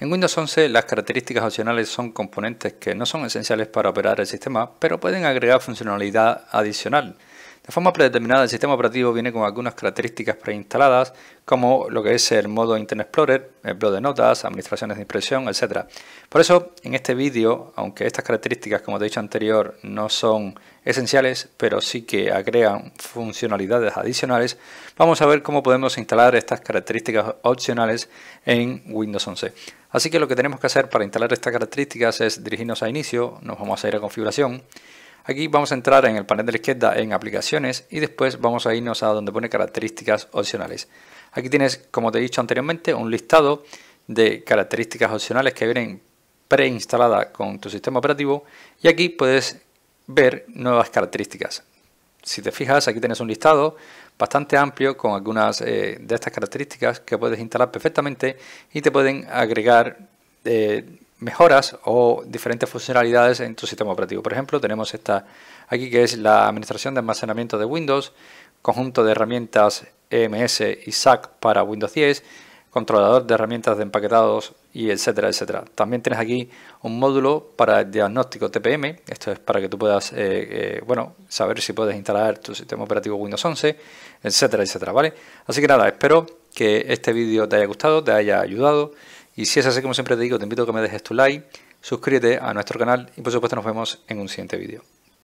En Windows 11 las características opcionales son componentes que no son esenciales para operar el sistema, pero pueden agregar funcionalidad adicional. La forma predeterminada el sistema operativo viene con algunas características preinstaladas, como lo que es el modo Internet Explorer, el blog de notas, administraciones de impresión, etc. Por eso, en este vídeo, aunque estas características, como te he dicho anterior, no son esenciales, pero sí que agregan funcionalidades adicionales, vamos a ver cómo podemos instalar estas características opcionales en Windows 11. Así que lo que tenemos que hacer para instalar estas características es dirigirnos a Inicio, nos vamos a ir a Configuración, Aquí vamos a entrar en el panel de la izquierda en aplicaciones y después vamos a irnos a donde pone características opcionales. Aquí tienes, como te he dicho anteriormente, un listado de características opcionales que vienen preinstaladas con tu sistema operativo y aquí puedes ver nuevas características. Si te fijas, aquí tienes un listado bastante amplio con algunas eh, de estas características que puedes instalar perfectamente y te pueden agregar eh, mejoras o diferentes funcionalidades en tu sistema operativo. Por ejemplo, tenemos esta aquí que es la administración de almacenamiento de Windows, conjunto de herramientas EMS y SAC para Windows 10, controlador de herramientas de empaquetados y etcétera, etcétera. También tienes aquí un módulo para el diagnóstico TPM, esto es para que tú puedas, eh, eh, bueno, saber si puedes instalar tu sistema operativo Windows 11, etcétera, etcétera, ¿vale? Así que nada, espero que este vídeo te haya gustado, te haya ayudado. Y si es así, como siempre te digo, te invito a que me dejes tu like, suscríbete a nuestro canal y por supuesto nos vemos en un siguiente vídeo.